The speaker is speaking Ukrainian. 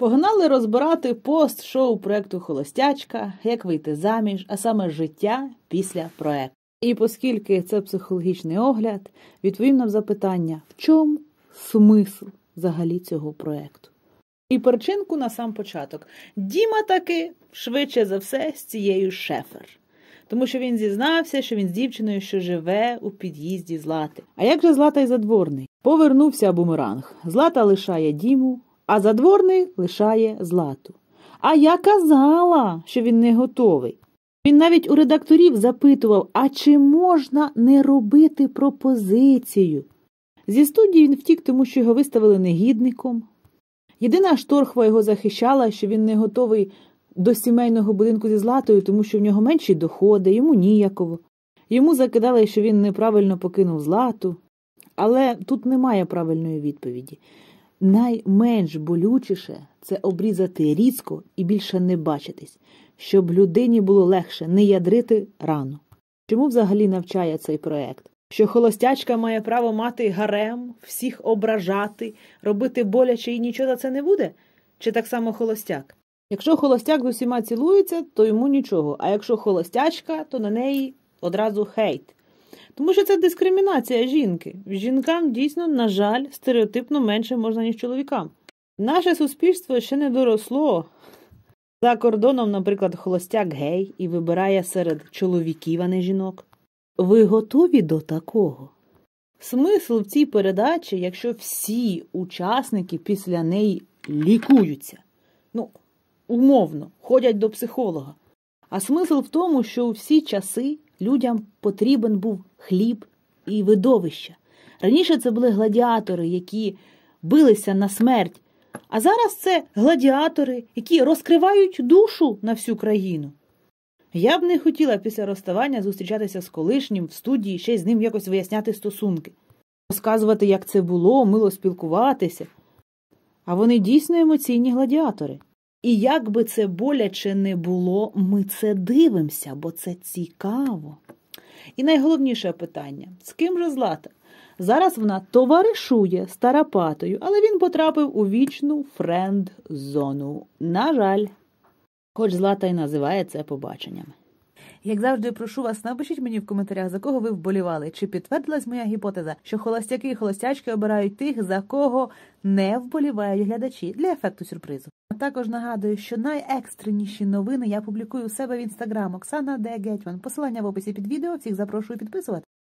Погнали розбирати пост шоу проекту Холостячка, як вийти заміж, а саме життя після проекту. І оскільки це психологічний огляд, відповім нам запитання, в чому смисл взагалі цього проекту? І причинку на сам початок. Діма таки швидше за все з цією шефер, тому що він зізнався, що він з дівчиною, що живе у під'їзді Злати. А як же Злата й задворний? Повернувся бумеранг. Злата лишає Діму, а задворний лишає злату. А я казала, що він не готовий. Він навіть у редакторів запитував, а чи можна не робити пропозицію. Зі студії він втік, тому що його виставили негідником. Єдина шторхва його захищала, що він не готовий до сімейного будинку зі златою, тому що в нього менші доходи, йому ніяково. Йому закидали, що він неправильно покинув злату. Але тут немає правильної відповіді. Найменш болючіше це обрізати різко і більше не бачитись, щоб людині було легше не ядрити рану. Чому взагалі навчає цей проект? Що холостячка має право мати гарем, всіх ображати, робити боляче і нічого за це не буде? Чи так само холостяк? Якщо холостяк з усіма цілується, то йому нічого, а якщо холостячка, то на неї одразу хейт. Тому що це дискримінація жінки. Жінкам дійсно, на жаль, стереотипно менше можна, ніж чоловікам. Наше суспільство ще не доросло. За кордоном, наприклад, холостяк гей і вибирає серед чоловіків, а не жінок. Ви готові до такого? Смисл в цій передачі, якщо всі учасники після неї лікуються, ну, умовно, ходять до психолога. А смисл в тому, що у всі часи людям потрібен був хліб і видовище. Раніше це були гладіатори, які билися на смерть, а зараз це гладіатори, які розкривають душу на всю країну. Я б не хотіла після розставання зустрічатися з колишнім в студії ще й з ним якось виясняти стосунки, розказувати, як це було, мило спілкуватися. А вони дійсно емоційні гладіатори. І як би це боляче не було, ми це дивимося, бо це цікаво. І найголовніше питання: з ким же злата? Зараз вона товаришує з Тарапатою, але він потрапив у вічну френд-зону. На жаль, хоч злата й називає це побаченням. Як завжди, прошу вас, напишіть мені в коментарях, за кого ви вболівали, чи підтвердилась моя гіпотеза, що холостяки і холостячки обирають тих, за кого не вболівають глядачі для ефекту сюрпризу також нагадую, що найекстреніші новини я публікую у себе в інстаграм Оксана Де Гетьман. Посилання в описі під відео. Всіх запрошую підписувати.